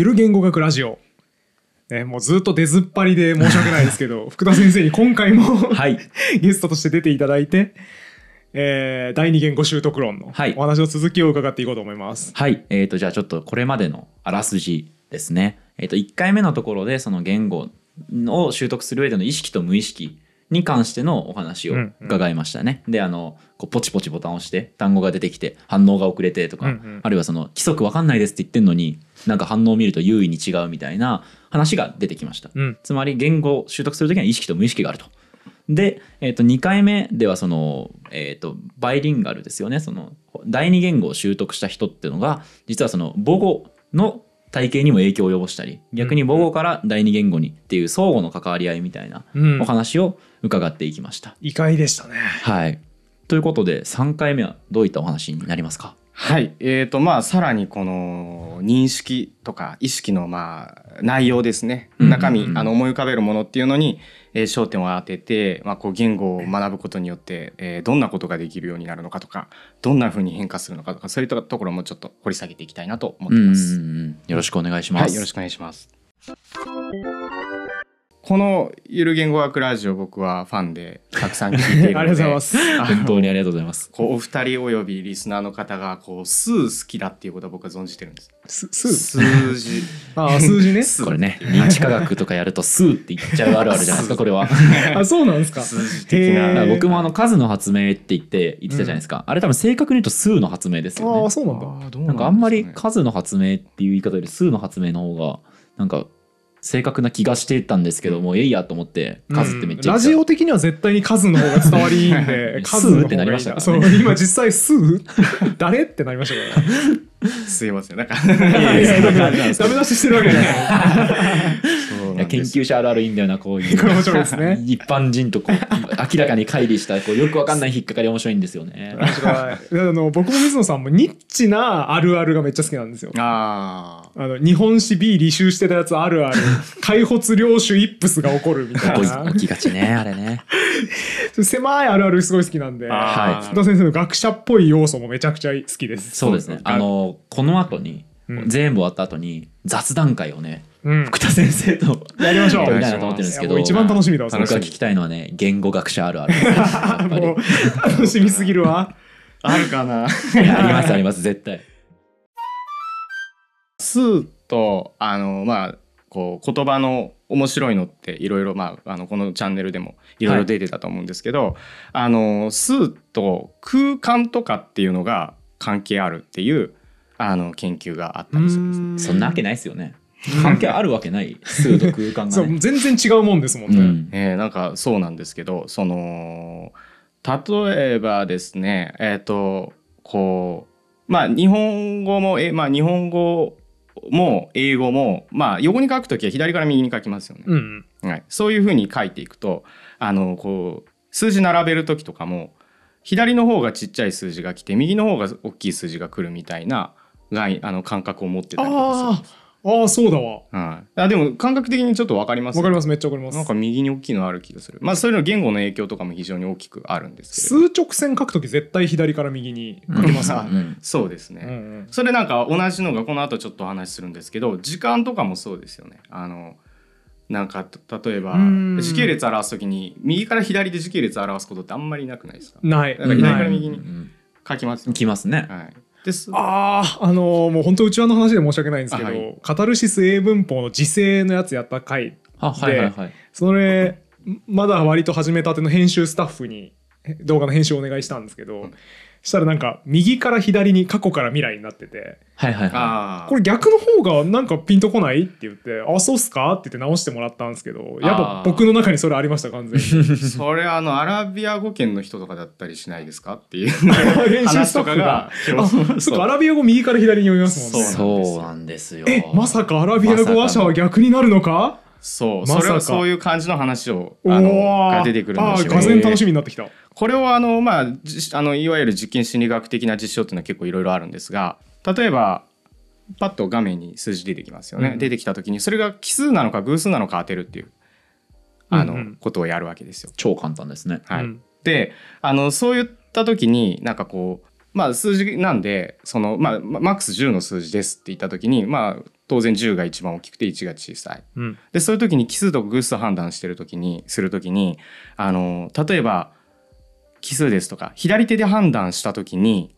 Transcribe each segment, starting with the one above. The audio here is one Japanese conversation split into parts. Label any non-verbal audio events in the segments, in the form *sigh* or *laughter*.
ゆる言語学ラジオ。ね、もうずっと出ずっぱりで申し訳ないですけど、*laughs* 福田先生に今回もはい、*laughs* ゲストとして出ていただいて、えー、第二言語習得論のお話の続きを伺っていこうと思います。はい、えっ、ー、と、じゃあちょっとこれまでのあらすじですね。えっ、ー、と、1回目のところで、その言語を習得する上での意識と無意識に関してのお話を伺いましたね。うんうん、であのこうポチポチボタンを押して単語が出てきて反応が遅れてとか、うんうん、あるいはその規則わかんないですって言ってんのになんか反応を見ると優位に違うみたいな話が出てきました。うん、つまり言語を習得する時には意識と無意識があると。で、えー、と2回目ではその、えー、とバイリンガルですよねその第二言語を習得した人っていうのが実はその母語の体系にも影響を及ぼしたり逆に母語から第二言語にっていう相互の関わり合いみたいなお話を伺っていきました、うん、意でしたねはいということで3回目はどういったお話になりますかはい、えーとまあ、さらにこの認識とか意識のまあ内容ですね中身、あの思い浮かべるものっていうのに、えー、焦点を当てて、まあ、こう言語を学ぶことによって、えー、どんなことができるようになるのかとかどんなふうに変化するのかとかそういったところもちょっと掘り下げていきたいなと思ってます。よろしくお願いします、はい、よろしくお願いしますこのゆる言語学ラジオ僕はファンでたくさん聞いているので *laughs* ありがとうございます本当にありがとうございますこうお二人およびリスナーの方がこう数好きだっていうことは僕は存じてるんです数数字 *laughs* あ数字ね *laughs* これね認知科学とかやると数って言っちゃうあるあるじゃないですかこれはあそうなんですか数字的な僕もあの数の発明って言って言ってたじゃないですか、うん、あれ多分正確に言うと数の発明ですよねあそうなんだなんかあんまり数の発明っていう言い方より数の発明の方がなんか正確な気がしてたんですけども、うええやと思って数ってめっちゃ、うん、ラジオ的には絶対に数の方が伝わりいいんでカズってなりましたから、ね、今実際数 *laughs* 誰ってなりましたから、ね、*laughs* すいませんなんかダメ出ししてるわけじゃない *laughs* 研究者あるあるいいんだよな、こういう。こ *laughs* れ面白いですね。一般人とこう、明らかに乖離した、こう、よくわかんない引っかかり面白いんですよね。面白い。あの、僕も水野さんもニッチなあるあるがめっちゃ好きなんですよ。ああ。あの、日本史 B 履修してたやつあるある、*laughs* 開発領主イップスが起こるみたいな。起きがちね、*laughs* あれね。狭いあるあるすごい好きなんで、福田先生の学者っぽい要素もめちゃくちゃ好きです。そうですね。あの、この後に、全部終わった後に雑談会をね、うん、福田先生と *laughs* やりましょうみたいなと思ってるんですけど一番楽しみだわ僕が聞きたいのはね言語学者あるあるもう *laughs* 楽しみすぎるわ *laughs* あるかなありますあります絶対スーとあのまあこう言葉の面白いのっていろいろまああのこのチャンネルでもいろいろ出てたと思うんですけど、はい、あの数と空間とかっていうのが関係あるっていうあの研究があったんです、ね、そんなわけないですよね関係あるわけない数と空間が、ね、*laughs* 全然違うもんですもんね、うん、えー、なんかそうなんですけどその例えばですねえっ、ー、とこうまあ日本語もえ、まあ、日本語も英語も、まあ、横に書くときは左から右に書きますよね、うん、はい、そういうふうに書いていくとあのこう数字並べる時とかも左の方がちっちゃい数字が来て右の方が大きい数字が来るみたいながあの感覚を持ってたりとかすああそうだわ、あでも感覚的にちょっと分かりますわ、ね、かりますめっちゃ分かりますなんか右に大きいのある気がするまあそういうの言語の影響とかも非常に大きくあるんですけど数直線書くとき絶対左から右に書きますね、うん、そうですね、うんうん、それなんか同じのがこの後ちょっとお話しするんですけど時間とかもそうですよねあのなんか例えば時系列表す時に右から左で時系列表すことってあんまりなくないですかないだから左から右に書きます、ね、きますね、はいですあああのー、もう本当うちわの話で申し訳ないんですけど、はい、カタルシス英文法の時制のやつやった回で、はいはいはい、それまだ割と始めたての編集スタッフに動画の編集をお願いしたんですけど、したらなんか右から左に過去から未来になってて、はいはいはい、これ逆の方がなんかピンとこないって言って「あそうっすか?」って言って直してもらったんですけどやっぱ僕の中にそれありました完全に *laughs* それあのアラビア語圏の人とかだったりしないですかっていう *laughs* 話とかがそうかアラビア語右から左に読みますもんねそうなんですよえまさかアラビア語話者は逆になるのかそう、ま、それはそういう感じの話をあのが出てくるんですよ。あ、がぜ楽しみになってきた。これをあの、まあ、あのいわゆる実験心理学的な実証というのは結構いろいろあるんですが例えばパッと画面に数字出てきますよね、うん、出てきた時にそれが奇数なのか偶数なのか当てるっていうあの、うんうん、ことをやるわけですよ。超簡単ですね、はい、うん、であのそういった時になんかこう、まあ、数字なんでその、まあ、マックス10の数字ですって言った時に、まあ、当然10が一番大きくて1が小さい。うん、でそういう時に奇数と偶数判断してる時にする時にあの例えば奇数ですとか左手で判断した時に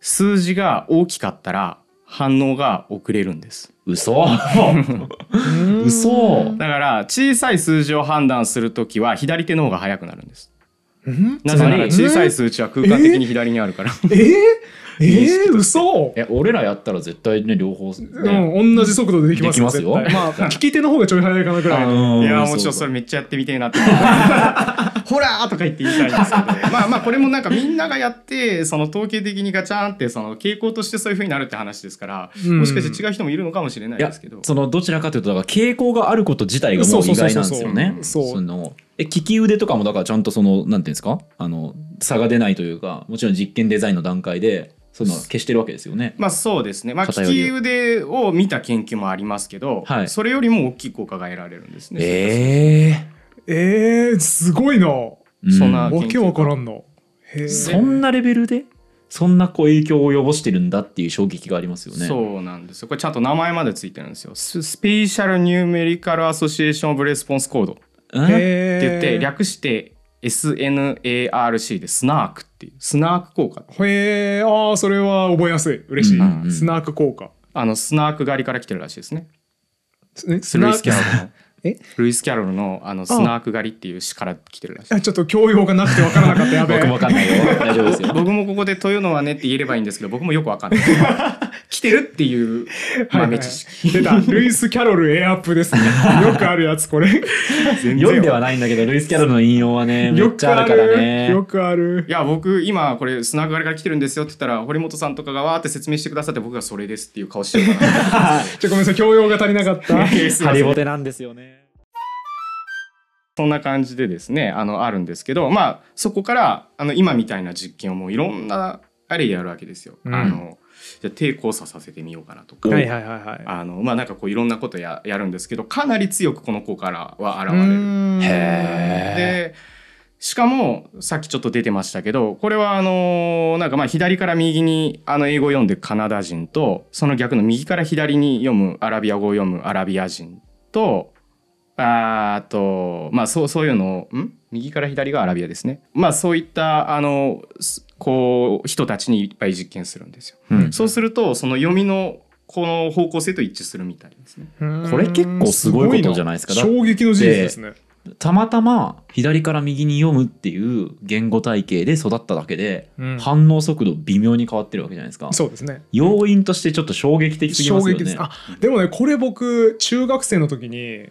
数字が大きかったら反応が遅れるんです。嘘 *laughs* 嘘だから小さい数字を判断する時は左手の方が速くなるんです。なぜなら小さい数値は空間的に左にあるから。えええー、嘘え俺らやったら絶対ね両方、ね、うん同じ速度でできますよますよまあ *laughs* 聞き手の方がちょい早いかなぐらいのいやもちろんそれめっちゃやってみてえなって *laughs* ほらとか言って言いたいんですけど、まあまあこれもなんかみんながやってその統計的にガチャンってその傾向としてそういうふうになるって話ですから、うん、もしかして違う人もいるのかもしれないですけどそのどちらかというとだから傾向があること自体がもう意外なんですよねそのえ利き腕とかもだからちゃんとそのなんていうんですかあの差が出ないというかもちろん実験デザインの段階でその消してるわけですよね。まあそうですね。まあ利き腕を見た研究もありますけど、はい、それよりも大きい効果が得られるんですね。えー、えー、すごいな。そんなわけわからんの。そんなレベルでそんなこう影響を及ぼしてるんだっていう衝撃がありますよね。そうなんですよ。これちゃんと名前までついてるんですよ。スペシャルニューメリカルアソシエーションオブレスポンスコード。って言って略して SNARC でスナークっていうスナーク効果へえああそれは覚えやすい嬉しい、うんうん、スナーク効果あのスナーク狩りから来てるらしいですねルイス・キャロルのえルイス・キャロルのあのスナーク狩りっていう詩から来てるらしいちょっと教養がなくて分からなかった僕も分かんないよ大丈夫ですよ僕もここで「というのはね」って言えればいいんですけど僕もよく分かんない来てるっていう豆知識。出た。ルイス・キャロルエアアップですね。*laughs* よくあるやつ、これ。読んではないんだけど、ルイス・キャロルの引用はね、*laughs* めっちゃあるからね。よくある。いや、僕、今、これ、砂がれから来てるんですよって言ったら、堀本さんとかがわーって説明してくださって、僕がそれですっていう顔してるから。*laughs* ちょ、ごめんなさい、教養が足りなかった。ハリボテなんですよね。そんな感じでですねあのあるんですけどまあそこからあの今みたいな実験をもういろんなあれやるわけですよ。うん、あのじゃ抵交差させてみようかなとか、はいはいはいはい、あのまあなんかこういろんなことややるんですけどかなり強くこの子からは現れる。でしかもさっきちょっと出てましたけどこれはあのなんかまあ左から右にあの英語を読んでカナダ人とその逆の右から左に読むアラビア語を読むアラビア人とあとまあそうそういうのをん右から左がアラビアですね。まあそういったあのこう人たちにいっぱい実験するんですよ。うん、そうするとその読みのこの方向性と一致するみたいですね。これ結構すごいことじゃないですか。す衝撃の事実ですね。たまたま左から右に読むっていう言語体系で育っただけで、反応速度微妙に変わってるわけじゃないですか、そうですね要因としてちょっと衝撃的すぎますよねであでもねこれ僕中学生の時に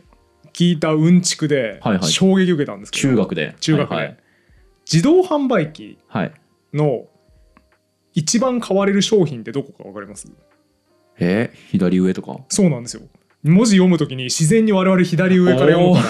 聞いたうんちくで衝撃受けたんですけど、はいはい、中学で中学で、はいはい、自動販売機、はい、の一番買われる商品ってどこか分かりますえ左上とかそうなんですよ文字読むときに自然に我々左上から読むから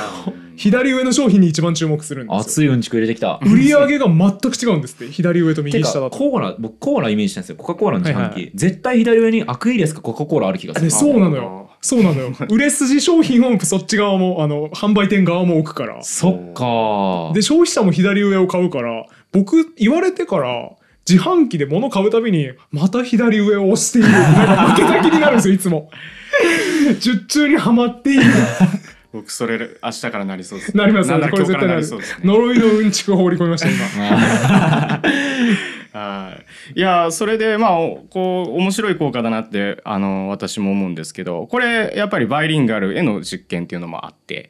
左上の商品に一番注目するんです熱いうんちく入れてきた売り上げが全く違うんですって左上と右下だとコーラ僕コーライメージしたんですよコカ・コーラの自販機、はいはい、絶対左上にアクイレスかコカ・コーラある気がするそうなのよそうなのよ *laughs* 売れ筋商品をそっち側もあの販売店側も置くからそっかで消費者も左上を買うから僕言われてから自販機で物買うたびにまた左上を押しているなんか負けた気になるんですよいつも十中にはまっている僕それ明日からなりそうです、ね、なりますねこれ絶対なりそうです、ね、呪いのうんちくを放り込みました今 *laughs* いやそれでまあこう面白い効果だなってあの私も思うんですけどこれやっぱりバイリンガルへの実験っていうのもあって、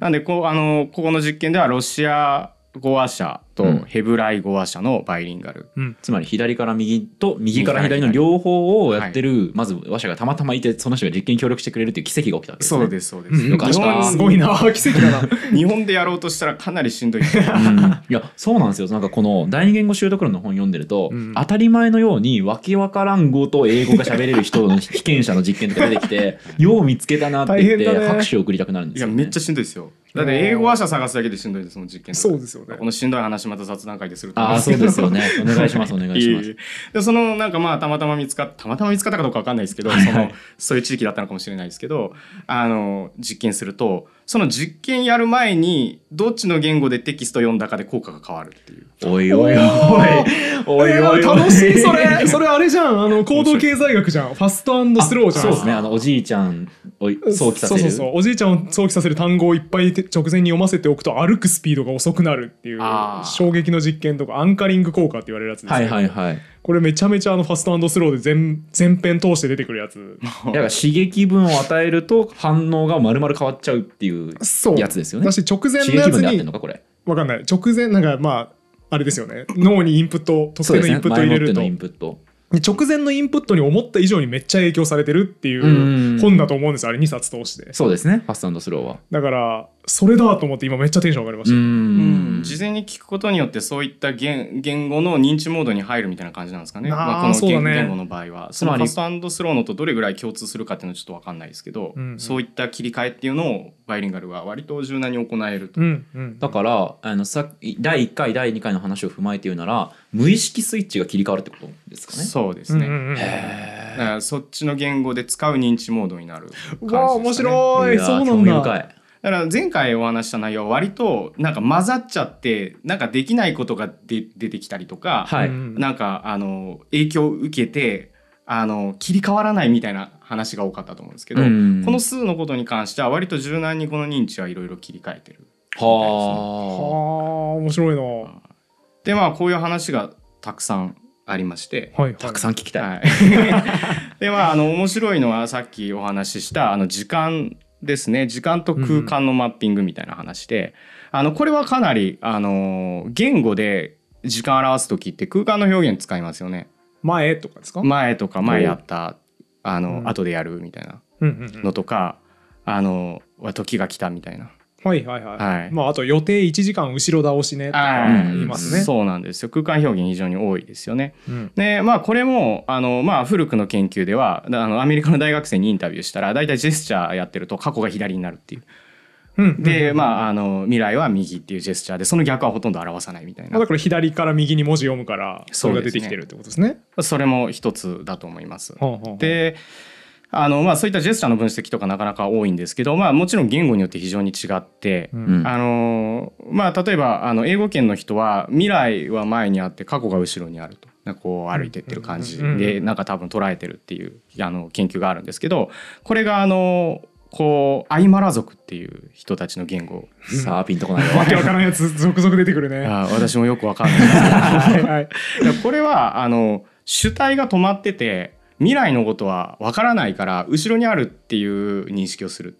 なんでこうあのここの実験ではロシア語話者とヘブライ語話者のバイリンガル、うん、つまり左から右と右から左の両方をやってる、はい、まず話者がたまたまいてその人が実験協力してくれるっていう奇跡が起きたわけです、ね、そうですそうです、うん、よかすごいな奇跡だな日本でやろうとしたらかなりしんどい、*laughs* うん、いやそうなんですよなんかこの第二言語習得論の本読んでると、当たり前のようにわけわからん語と英語が喋れる人の被験者の実験とか出てきてよう見つけたなって言って、ね、拍手を送りたくなるんですよ、ね、いやめっちゃしんどいですよだって英語話者探すだけでしんどいですもん実験そうですよねこのしんどい話また雑談会ですると思あ、そうですよね。お願いします、お願いします。で、そのなんかまあ、たまたま見つかった、またま見つかったかどうかわかんないですけど、はいはい、その、そういう地域だったのかもしれないですけど、あの、実験すると、その実験やる前にどっちの言語でテキスト読んだかで効果が変わるっていう。おいおいおいおいおい楽しいそれそれあれじゃんあの行動経済学じゃんファストスローじゃんそうですねあのおじいちゃんを想起させるそうそうそうおじいちゃんを想起させる単語をいっぱい直前に読ませておくと歩くスピードが遅くなるっていう衝撃の実験とかアンカリング効果って言われるやつですねはいはいはいこれめちゃめちゃあのファストスローで全全編通して出てくるやつ *laughs* だから刺激分を与えると反応がまるまる変わっちゃうっていうやつですよね私直前のやつに分かんない直前なんかまああれですよね脳にインプット特定のインプット入れると、ね、で直前のインプットに思った以上にめっちゃ影響されてるっていう本だと思うんですあれ2冊通してそうですねファストスローはだからそれだと思って今めっちゃテンション上がりましたうん事前に聞くことによってそういった言言語の認知モードに入るみたいな感じなんですかねまあ、この言,、ね、言語の場合はそのファストスローのとどれぐらい共通するかっていうのはちょっと分かんないですけど、うんうん、そういった切り替えっていうのをバイリンガルは割と柔軟に行えると、うんうん、だからあのさ第1回第2回の話を踏まえて言うなら無意識スイッチが切り替わるってことですかねそうですね、うんうんうん、へだそっちの言語で使う認知モードになる感じ、ね、わ面白いそうなんだだから前回お話した内容は割となんか混ざっちゃってなんかできないことがで出てきたりとか、はい、なんかあの影響を受けてあの切り替わらないみたいな話が多かったと思うんですけど、この数のことに関しては割と柔軟にこの認知はいろいろ切り替えてる、ね、はあ面白いな。でまあこういう話がたくさんありまして、はいたくさん聞きたい。はい、*laughs* でまああの面白いのはさっきお話ししたあの時間ですね時間と空間のマッピングみたいな話で、うん、あのこれはかなりあの言語で時間表す時って空間の表現使いますよね。前とかですか前とか前やったあの、うん、後でやるみたいなのとか、うんうんうん、あのは時が来たみたいな。はいはいはい、はい、まああと予定1時間後ろ倒しねあ言いますね、そうなんですよ空間表現非常に多いですよね、うん、でまあこれもあの、まあ、古くの研究ではあのアメリカの大学生にインタビューしたら大体ジェスチャーやってると過去が左になるっていう。で、まあ、あの未来は右っていうジェスチャーでその逆はほとんど表さないみたいなだから左から右に文字読むからそれが出てきてるってことですね。そ、ね、れも一つだと思います。はあはあ、であのまあ、そういったジェスチャーの分析とかなかなか多いんですけど、まあ、もちろん言語によって非常に違って、うん、あのまあ、例えばあの英語圏の人は未来は前にあって過去が後ろにあるとこう歩いてってる感じでなんか多分捉えてるっていうあの研究があるんですけどこれがあのこうアイマラ族っていう人たちの言語さあピンとこない *laughs* わけわからんやつ続々出てくるねあ私もよくわかんないはい、これはあの主体が止まってて未来のことはわからないから後ろにあるっていう認識をする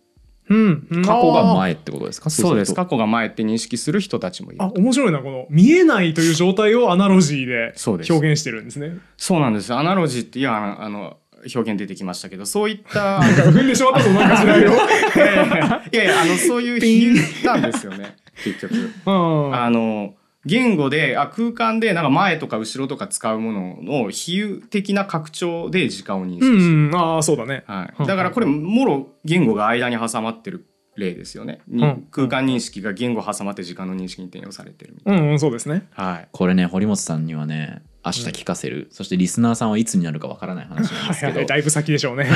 うん、過去が前ってことですかそうです過去が前って認識する人たちもいるあ面白いなこの見えないという状態をアナロジーで表現してるんですねそうなんですアナロジーっていやあの表現出てきましたけどそういった *laughs* 踏んでしまったぞなんか *laughs* いやいやあのそういう比喩なんですよね結局、あの言語であ空間でなんか前とか後ろとか使うものの比喩的な拡張で時間を認識する、うんああそうだね、はい、だからこれもろ言語が間に挟まってる例ですよね、う空間認識が言語挟まって時間の認識に転用されてるみたいな、うん、うん、そうですね、はい、これね堀本さんにはね明日聞かせる、うん、そしてリスナーさんはいつになるかわからない話なんですけどだいぶ先でしょうね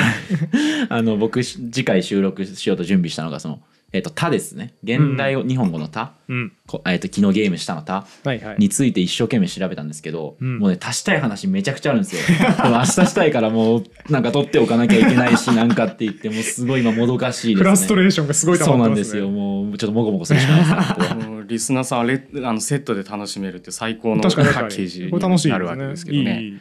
あの僕次回収録しようと準備したのがそのえっと、他ですね。現代を、日本語の他、うんえっと、昨日ゲームしたの他について一生懸命調べたんですけど、うんもうね、足したい話めちゃくちゃあるんですよ。でも明日したいからもう、なんか取っておかなきゃいけないし、*laughs* なんかって言って、もうすごい今もどかしいです、ね。フラストレーションがすごいすね。そうなんですよ。もう、ちょっともこもこするしかないです、*laughs* リスナーさん、あれ、あの、セットで楽しめるって最高のパッケージになるわけですけどね。いい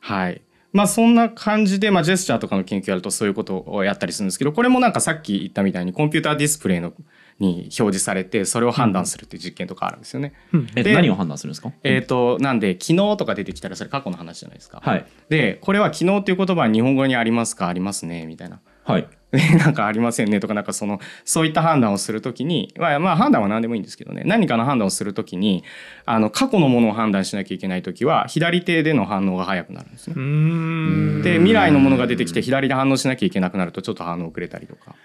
はい。まあ、そんな感じで、まあ、ジェスチャーとかの研究やるとそういうことをやったりするんですけどこれもなんかさっき言ったみたいにコンピューターディスプレイのに表示されてそれを判断するっていう実験とかあるんですよね。うん、で何を判断するんですか、えーと、なんで「昨日」とか出てきたらそれ過去の話じゃないですか。はい、でこれは「昨日」っていう言葉は日本語にありますかありますねみたいな。はい、*laughs* なんかありませんねとか、なんかその、そういった判断をするときに、まあ、まあ判断は何でもいいんですけどね、何かの判断をするときに、あの、過去のものを判断しなきゃいけないときは、左手での反応が早くなるんですね。で、未来のものが出てきて、左で反応しなきゃいけなくなると、ちょっと反応遅れたりとか。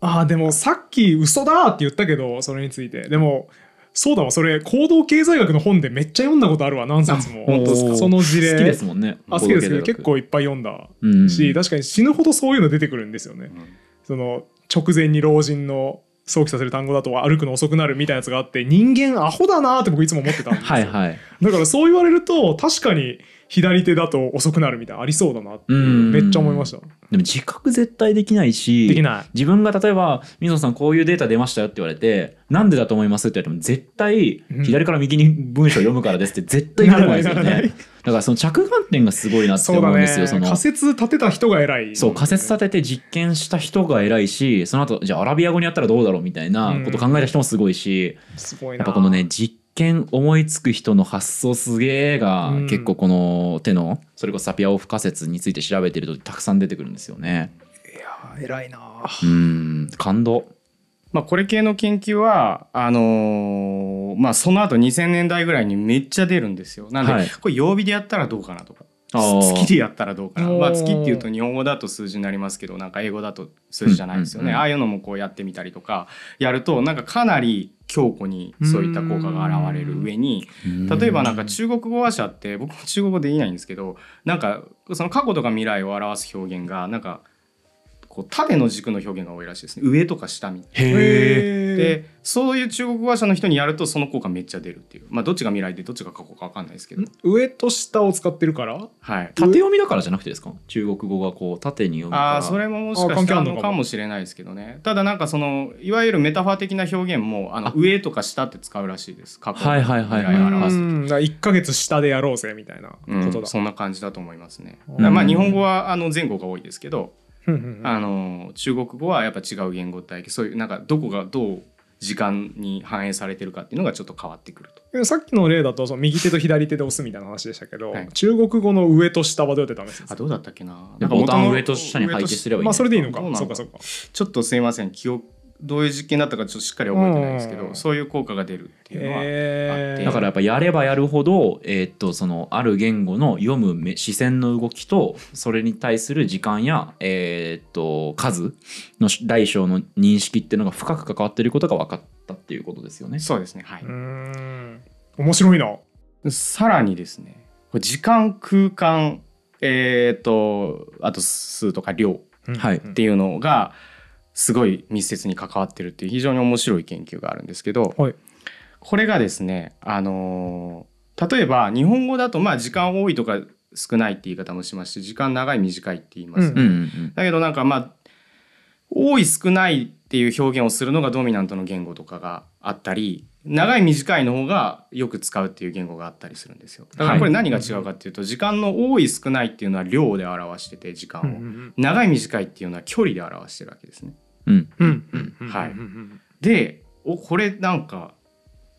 ああ、でもさっき嘘だって言ったけど、それについて。でも、そうだわそれ行動経済学の本でめっちゃ読んだことあるわ何冊もその事例好きですもんねあ好きです結構いっぱい読んだし、確かに死ぬほどそういうの出てくるんですよね、うん、その直前に老人の想起させる単語だと歩くの遅くなるみたいなやつがあって人間アホだなって僕いつも思ってたんですはい、だからそう言われると確かに左手だと遅くなるみたいなありそうだなってめっちゃ思いましたでも自覚絶対できないしできない自分が例えば「水野さんこういうデータ出ましたよ」って言われて「なんでだと思います?」って言われても絶対左から右に文章読むからですって絶対言わないですよね。だからその着眼点がすごいなって思うんですよ。そ、ね、の仮説立てた人が偉い、ね、そう仮説立てて実験した人が偉いし、その後じゃあアラビア語にやったらどうだろうみたいなこと考えた人もすごいし、うん、すごいやっぱこのね実見思いつく人の発想すげえが、うん、結構この手のそれこそサピアオフ仮説について調べてるとたくさん出てくるんですよね。いや偉いなうん感動。まあ、これ系の研究はあのー、まあ、その後2000年代ぐらいにめっちゃ出るんですよ。なんで、はい、これ曜日でやったらどうかなとか。月でやったらどうかな、まあ、月っていうと日本語だと数字になりますけどなんか英語だと数字じゃないですよね、ああいうのもこうやってみたりとかやるとなんかかなり強固にそういった効果が現れる上に例えばなんか中国語話者って僕も中国語で言えないんですけどなんかその過去とか未来を表す表現がなんかこう縦の軸の表現が多いらしいですね上とか下みたいなでそういう中国語話者の人にやるとその効果めっちゃ出るっていうまあどっちが未来でどっちが過去か分かんないですけど上と下を使ってるからはい縦読みだからじゃなくてですか中国語がこう縦に読むああそれももしかしたらのかもしれないですけどねただなんかそのいわゆるメタファー的な表現もあの上とか下って使うらしいです過去はいはいはいはいはい1か月下でやろうぜみたいなことだ、うん、そんな感じだと思いますねまあ日本語はあの前後が多いですけどあの中国語はやっぱ違う言語体系そういうなんかどこがどう時間に反映されてるかっていうのがちょっと変わってくるとさっきの例だとその右手と左手で押すみたいな話でしたけど、はい、中国語の上と下はどうやってダメですかあどうだったっけななんかボタン上と下に配置すればいいまあそれでいいのかそうかそうかちょっとすいません記憶どういう実験だったかちょっとしっかり覚えてないんですけど、うん、そういう効果が出るっていうのはあって、えー、だからやっぱやればやるほど、えー、っとそのある言語の読む視線の動きとそれに対する時間や、えー、っと数の大小の認識っていうのが深く関わっていることが分かったっていうことですよね。そうですね、はい、うん面白いなさらにですね時間空間えーと、とあと数とか量っていうのが、すごい密接に関わってるっていう非常に面白い研究があるんですけど、はい、これがですね、あのー、例えば日本語だとまあ時間多いとか少ないって言い方もしますし時間長い短いって言います、ね、うんうんうん、だけどなんかまあ多い少ないっていう表現をするのがドミナントの言語とかがあったり長い短いの方がよく使うっていう言語があったりするんですよだからこれ何が違うかっていうと、時間の多い少ないっていうのは量で表してて時間を、長い短いっていうのは距離で表してるわけですね。うんうんうん、はい、でおこれなんか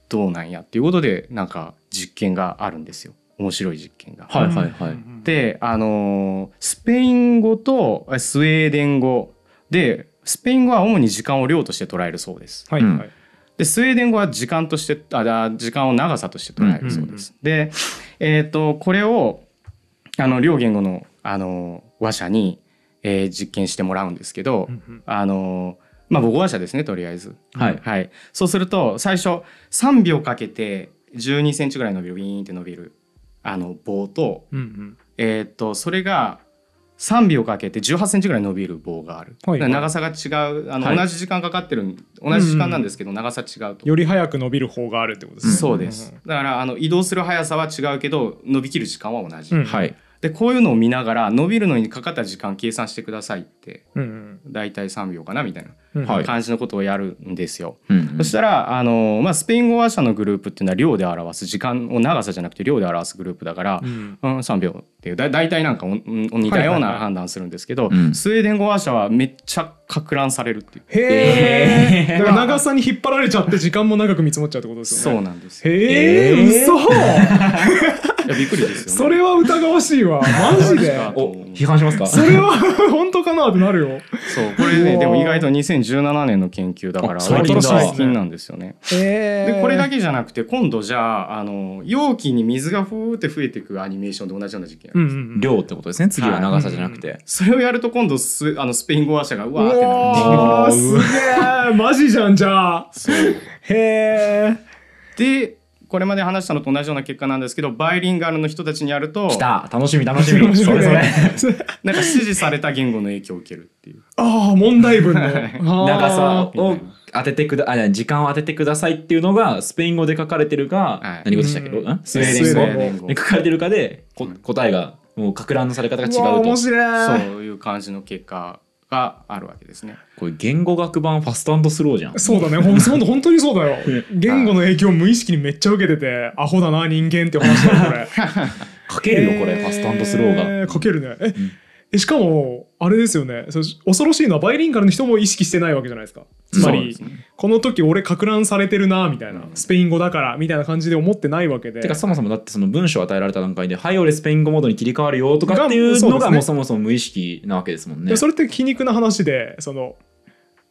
どうなんやっていうことでなんか実験があるんですよ面白い実験が。はいはいはい、であのー、スペイン語とスウェーデン語でスペイン語は主に時間を量として捉えるそうです。はい、でスウェーデン語は時間としてあ時間を長さとして捉えるそうです。うんうんうん、で、えーと、これをあの両言語のあの話者に、えー、実験してもらうんですけど、うんうん、あのまあ母語話者ですねとりあえず、はい、はい、そうすると最初3秒かけて1 2ンチぐらい伸びるウィーンって伸びるあの棒とうんうん、えーとそれが3秒かけて1 8ンチぐらい伸びる棒がある、はい、長さが違うあの、同じ時間かかってる同じ時間なんですけど、うんうん、長さ違うとより早く伸びる方があるってことですねそうです、だからあの移動する速さは違うけど伸びきる時間は同じ、うん、はいでこういうのを見ながら伸びるのにかかった時間計算してくださいって、うんうん、大体3秒かなみたいな感じのことをやるんですよ。うんうん、そしたらあの、まあ、スペイン語話者のグループっていうのは量で表す時間を長さじゃなくて量で表すグループだから、うん、うん、3秒っていうだ大体なんか似たような判断するんですけど、はいはいはい、スウェーデン語話者はめっちゃか乱されるっていう。へえ。だから長さに引っ張られちゃって時間も長く見積もっちゃうってことですよね。そうなんですよ。へえ。嘘。*laughs* やびっくりですよ、ね、それは疑わしいわマジで *laughs* 批判しますかそれは *laughs* 本当かなってなるよそうこれねでも意外と2017年の研究だから割と最近なんですよね、えー、でこれだけじゃなくて今度じゃああの容器に水がふーって増えていくアニメーションと同じような実験なんうんうん、量ってことですね次は長さじゃなくて、はい、それをやると今度スあのスペイン語話者がうわーってなるってすげえマジじゃんじゃあへえでこれまで話したのと同じような結果なんですけどバイリンガルの人たちにやると来た楽しみ楽しみ *laughs* それそれ *laughs* なんか指示された言語の影響を受けるっていうああ問題文の長 *laughs* さを当ててくだあ時間を当ててくださいっていうのがスペイン語で書かれてるか、はい、何語でしたっけ、うん、スウェーデン語で書かれてるかで、う答えがもうか乱のされ方が違うと面白いそういう感じの結果があるわけですね。これ言語学版ファストスローじゃん。そうだね。本当本当にそうだよ。言語の影響無意識にめっちゃ受けてて、アホだな人間って話だよこれ。か *laughs* けるよこれ、えー、ファストスローが。書けるね。え、うん、しかもあれですよね恐ろしいのはバイリンガルの人も意識してないわけじゃないですかつまり、ね、この時俺か乱されてるなみたいな、うん、スペイン語だからみたいな感じで思ってないわけでてかそもそもだってその文章を与えられた段階で「はい俺スペイン語モードに切り替わるよ」とかっていうのがもうそもそも無意識なわけですもんねそれって皮肉な話でその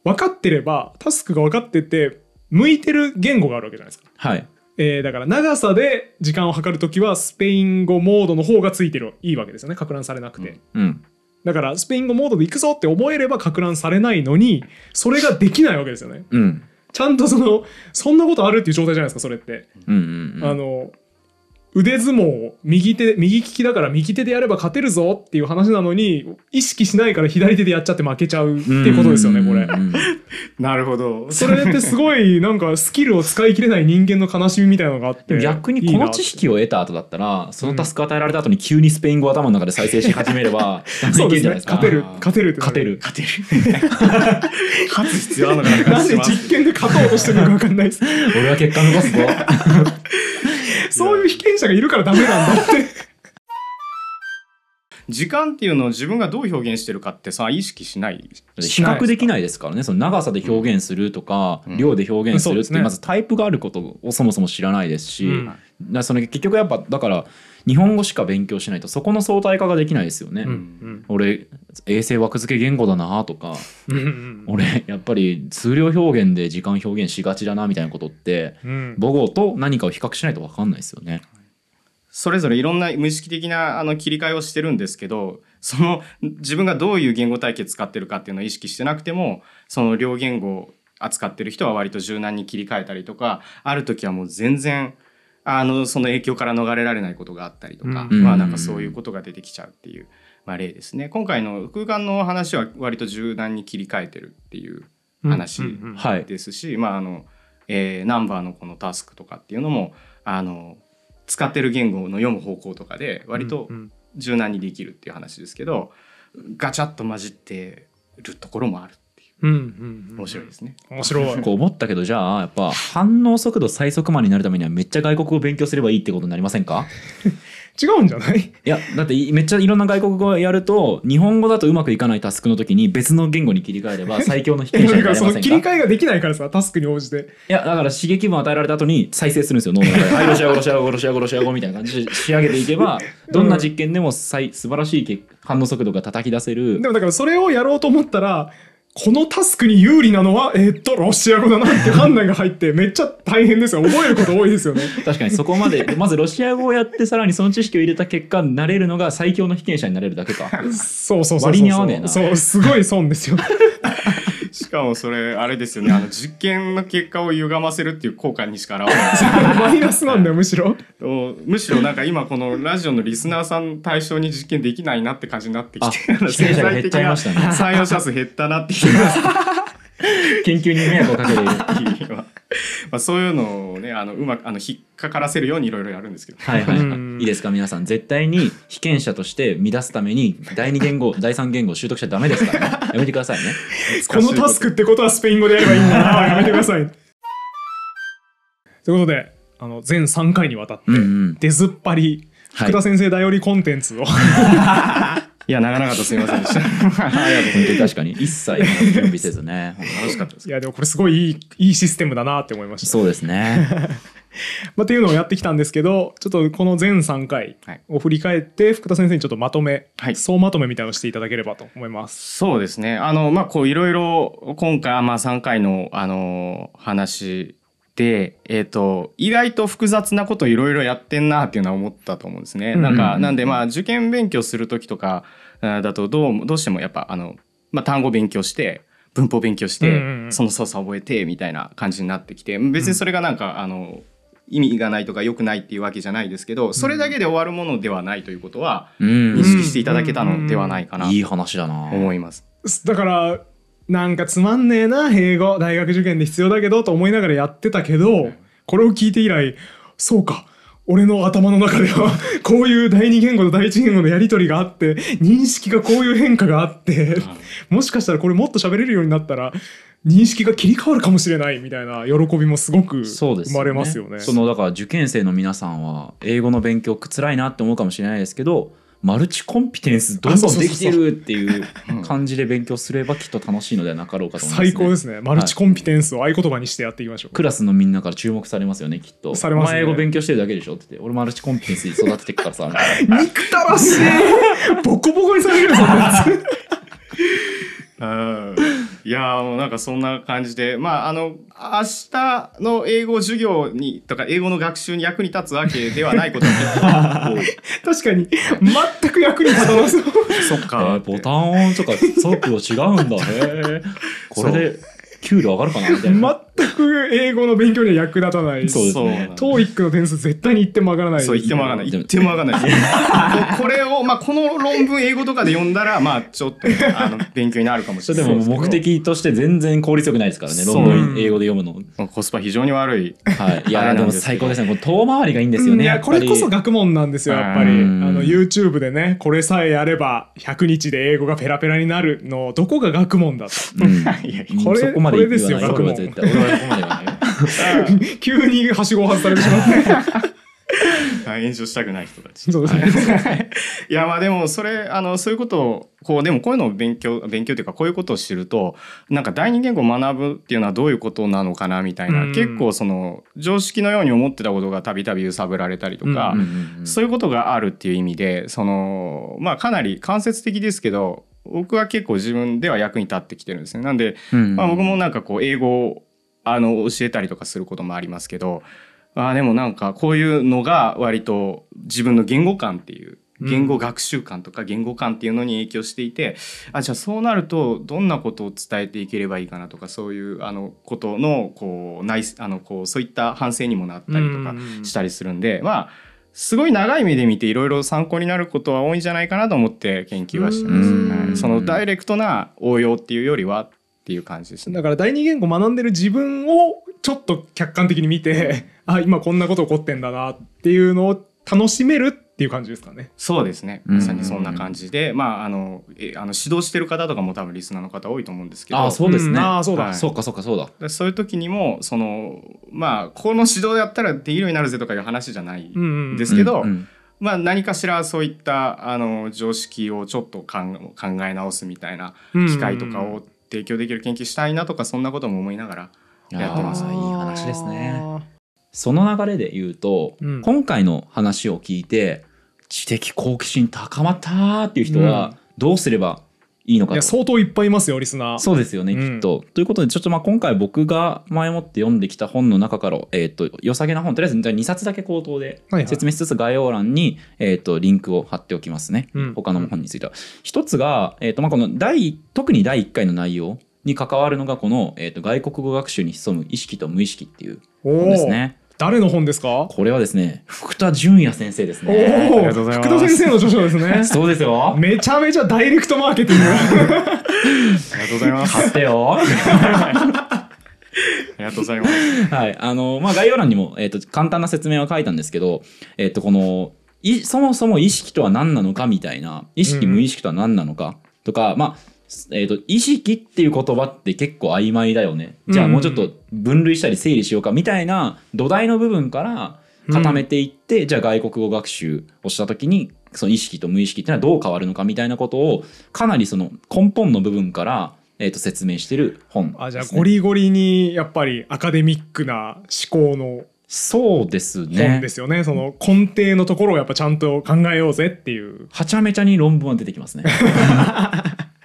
分かってればタスクが分かってて向いてる言語があるわけじゃないですかはいえー、だから長さで時間を計る時はスペイン語モードの方がついてるいいわけですよねか乱されなくて、うん、うんだからスペイン語モードで行くぞって思えればか乱されないのにそれができないわけですよね。うん、ちゃんとそのそんなことあるっていう状態じゃないですかそれって。うんうんうん、あの腕相撲を右手、右利きだから右手でやれば勝てるぞっていう話なのに、意識しないから左手でやっちゃって負けちゃうっていうことですよね、これ。なるほど。それってすごい、なんかスキルを使い切れない人間の悲しみみたいなのがあって。逆にこの知識を得た後だったら、そのタスク与えられた後に急にスペイン語頭の中で再生し始めれば、*laughs* そうですね。勝てる、勝てる勝てる。勝てる。勝つ必要あるのかな。なんで実験で勝とうとしてるのかわかんないです。*laughs* 俺は結果残すぞ。そういう被験者がいるからダメなんだって。*laughs* 時間っていうのを自分がどう表現してるかってさ意識しない比較できないですからねその長さで表現するとか、うん、量で表現するって、まずタイプがあることをそもそも知らないですし、うん、その結局やっぱだから日本語しか勉強しないとそこの相対化ができないですよね。うんうん、俺衛星枠付け言語だなとか、*laughs* 俺やっぱり数量表現で時間表現しがちだなみたいなことって、うん、母語と何かを比較しないと分かんないですよね。それぞれいろんな無意識的なあの切り替えをしてるんですけどその自分がどういう言語体系使ってるかっていうのを意識してなくてもその両言語扱ってる人は割と柔軟に切り替えたりとかある時はもう全然あのその影響から逃れられないことがあったりとか、うん、まあなんかそういうことが出てきちゃうっていう、まあ、例ですね今回の空間の話は割と柔軟に切り替えてるっていう話ですし、まああの、えー、ナンバーのこのタスクとかっていうのもあの使ってる言語の読む方向とかで割と柔軟にできるっていう話ですけど、ガチャッと混じってるところもある面白いですね。面白い。こう思ったけど、じゃあ、やっぱ反応速度最速マンになるためにはめっちゃ外国語勉強すればいいってことになりませんか違うんじゃないいや、だってめっちゃいろんな外国語やると、日本語だとうまくいかないタスクの時に別の言語に切り替えれば *laughs* 最強の被験者になりませんか切り替えができないからさ、タスクに応じて。いや、だから刺激分与えられた後に再生するんですよ、脳の中で。*laughs* はい、ロシア語、ロシア語、ロシア語、ロシア語みたいな感じで仕上げていけば、どんな実験でもさい素晴らしい反応速度が叩き出せる。でもだからそれをやろうと思ったら、このタスクに有利なのは、えー、っと、ロシア語だなって判断が入って、めっちゃ大変ですよ。覚えること多いですよね。*laughs* 確かにそこまで、*laughs* まずロシア語をやって、さらにその知識を入れた結果、慣れるのが最強の被験者になれるだけか。*laughs* そうそうそうそう。割に合わねえな。そう、すごい損ですよ。しかもそれあれですよね *laughs* あの実験の結果を歪ませるっていう効果にしか表れないマイナスなんだよむしろむしろなんか今このラジオのリスナーさん対象に実験できないなって感じになってきて潜在的な採用者数減ったなってきます *laughs* 研究に迷惑をかけている *laughs* まあそういうのをねあのうまくあの引っかからせるようにいろいろやるんですけど、はいはい、はい、いいですか皆さん絶対に被験者として乱すために *laughs* 第二言語第三言語習得しちゃダメですから、ね、*laughs* やめてくださいねこのタスクってことはスペイン語でやればいいんだな *laughs* やめてくださいということであの全3回にわたって出ずっぱり、福田先生頼りコンテンツを、はいいや、長々とすみませんでした。*laughs* あいや本当に確かに一切準備せずね。楽しかったです。いや、でもこれすごいいいいいシステムだなって思いました。そうですね。*laughs* まあ、っていうのをやってきたんですけどちょっとこの全3回を振り返って福田先生にちょっとまとめ、はい、総まとめみたいなのをしていただければと思います。そうですねあのまあこういろいろ今回、まあ、3回のあの話で、えっ、ー、と、意外と複雑なこといろいろやってんなっていうのは思ったと思うんですね。なんか、なんでまあ受験勉強する時とかだとどう、どうしてもやっぱあの、まあ単語勉強して、文法勉強して、その操作覚えてみたいな感じになってきて、別にそれがなんかあの、意味がないとか良くないっていうわけじゃないですけどそれだけで終わるものではないということは認識していただけたのではないかな、いい話だな思いますだからなんかつまんねえな英語大学受験で必要だけどと思いながらやってたけどこれを聞いて以来そうか俺の頭の中では *laughs* こういう第二言語と第一言語のやり取りがあって認識がこういう変化があってもしかしたらこれもっと喋れるようになったら認識が切り替わるかもしれないみたいな喜びもすごく生まれますよね。そ、ね、のだから受験生の皆さんは英語の勉強つらいなって思うかもしれないですけどマルチコンピテンスどんどんできてるっていう感じで勉強すればきっと楽しいのではなかろうかと思います、ね、最高ですねマルチコンピテンスを合言葉にしてやっていきましょう、はい、クラスのみんなから注目されますよねきっとされます、ね、前英語勉強してるだけでしょって言って俺マルチコンピテンスに育ててくからさ憎たらしい *laughs* ボコボコにされるんいやもうなんかそんな感じでまああの明日の英語授業にとか英語の学習に役に立つわけではないこと *laughs* 確かに全く役に立たなそう *laughs* そっかボタン音とか速度違うんだねこれで給料上がるかなみたいな *laughs* 全く英語の勉強には役立たないそうそう、ねトーイックの点数絶対にっても上がらないそう、っても上がらない。っても上がらない *laughs* これを、まあ、この論文英語とかで読んだら、まあ、ちょっと、あの、勉強になるかもしそれでない。も目的として全然効率よくないですからね、論文英語で読むの。コスパ非常に悪い。はい。いや、でも最高ですね。こ遠回りがいいんですよね。いやこれこそ学問なんですよやっぱりあの YouTube でねこれさえやれば100日で英語がペラペラになるのどこが学問だとうん *laughs* いやこれそこまでこれですよ学問は絶対。でまでね。*laughs* 急にはしご外されてしまって。炎上したくない人たち。そうですねいやまあでもそれあのそういうことをこうでもこういうのを勉強勉強というかこういうことを知るとなんか第二言語を学ぶっていうのはどういうことなのかなみたいな、結構その常識のように思ってたことがたびたび揺さぶられたりとか、そういうことがあるっていう意味でそのまあかなり間接的ですけど僕は結構自分では役に立ってきてるんですね。なんで、まあ、僕もなんかこう英語あの教えたりとかすることもありますけどあでもなんかこういうのが割と自分の言語感っていう言語学習感とか言語感っていうのに影響していて、うん、あじゃあそうなるとどんなことを伝えていければいいかなとかそういうあのことのこうあのこうそういった反省にもなったりとかしたりするんで、うん、まあすごい長い目で見ていろいろ参考になることは多いんじゃないかなと思って研究はしてます。はい、そのダイレクトな応用っていうよりはっていう感じですね。だから第二言語学んでる自分をちょっと客観的に見て、あ、今こんなこと起こってんだなっていうのを楽しめるっていう感じですかね。そうですね。まさにそんな感じで、まああのえあの指導してる方とかも多分リスナーの方多いと思うんですけど、あそうですね。うん、あそうだ、はい、そうかそうかそうだ。そういう時にもそのまあこの指導やったらできるようになるぜとかいう話じゃないんですけど。まあ、何かしらそういったあの常識をちょっと考え直すみたいな機会とかを提供できる研究したいなとかそんなことも思いながらやってますいい話ですねその流れで言うと、うん、今回の話を聞いて知的好奇心高まったっていう人はどうすればいいのか相当いっぱいいますよ、リスナー。そうですよね、うん、きっと。ということで、ちょっとまあ今回僕が前もって読んできた本の中から、えっ、ー、と、良さげな本、とりあえず2冊だけ口頭で説明しつつ概要欄に、えっ、ー、と、リンクを貼っておきますね。うん、他の本については。一、つが、えっ、ー、と、まあこの第、特に第1回の内容に関わるのが、この、えっ、と、外国語学習に潜む意識と無意識っていう本ですね。誰の本ですかこれはですね福田純也先生ですねありがとうございます。福田先生の著書ですね *laughs* そうですよめちゃめちゃダイレクトマーケティングありがとうございます買ってよありがとうございます。はい。あの、まあ、概要欄にも、えっ、ー、と、簡単な説明は書いたんですけど、えっ、ー、と、この、い、そもそも意識とは何なのかみたいな、意識無意識とは何なのかとか、うん、まあ、えー、と、意識っていう言葉って結構曖昧だよね。じゃあもうちょっと分類したり整理しようかみたいな土台の部分から固めていって、うん、じゃあ外国語学習をした時に、その意識と無意識っていうのはどう変わるのかみたいなことを、かなりその根本の部分から、えー、と説明してる本、ね、あ、じゃあゴリゴリにやっぱりアカデミックな思考のそうですね。本ですよね。その根底のところをやっぱちゃんと考えようぜっていう。はちゃめちゃに論文は出てきますね。*laughs*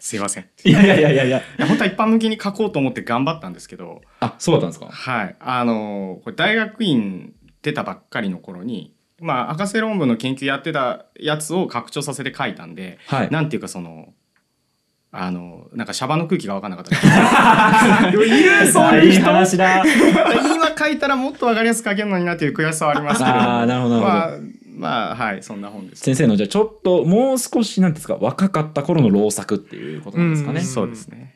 すいません。いやいやいやいやいや。本当は一般向けに書こうと思って頑張ったんですけど。あ、そうだったんですかはい。あの、これ大学院出たばっかりの頃に、まあ、博士論文の研究やってたやつを拡張させて書いたんで、はい、なんていうかその、あの、なんかシャバの空気が分かんなかった。いる、そういう人。話だ。*laughs* 今書いたらもっと分かりやすく書けるのになという悔しさはありますけど。ああ、なるほど、まあ、まあはいそんな本です、先生のじゃあちょっともう少しなんですか若かった頃の老作っていうことなんですかね、うん、そうですね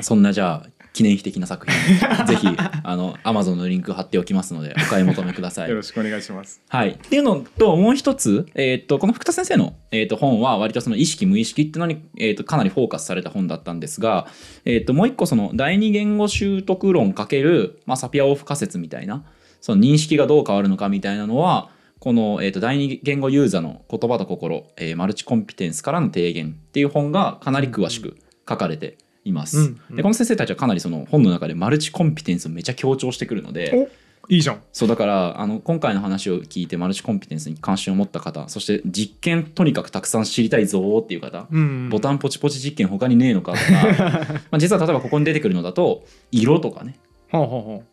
そんなじゃあ記念碑的な作品 *laughs* ぜひあのアマゾンのリンク貼っておきますのでお買い求めくださいよろしくお願いしますはいっていうのともう一つ、えーと、この福田先生の、えーと、本は割とその意識無意識ってのに、えーと、とかなりフォーカスされた本だったんですが、えー、ともう一個その第二言語習得論×、まあ、サピアオフ仮説みたいなその認識がどう変わるのかみたいなのはこの、えーと、第二言語ユーザーの言葉と心、えー、マルチコンピテンスからの提言っていう本がかなり詳しく書かれています。うんうん、でこの先生たちはかなりその本の中でマルチコンピテンスをめちゃ強調してくるので。いいじゃんそうだからあの今回の話を聞いてマルチコンピテンスに関心を持った方そして実験とにかくたくさん知りたいぞっていう方、うんうん、ボタンポチポチ実験他にねえのかとか *laughs* まあ実は例えばここに出てくるのだと色とかね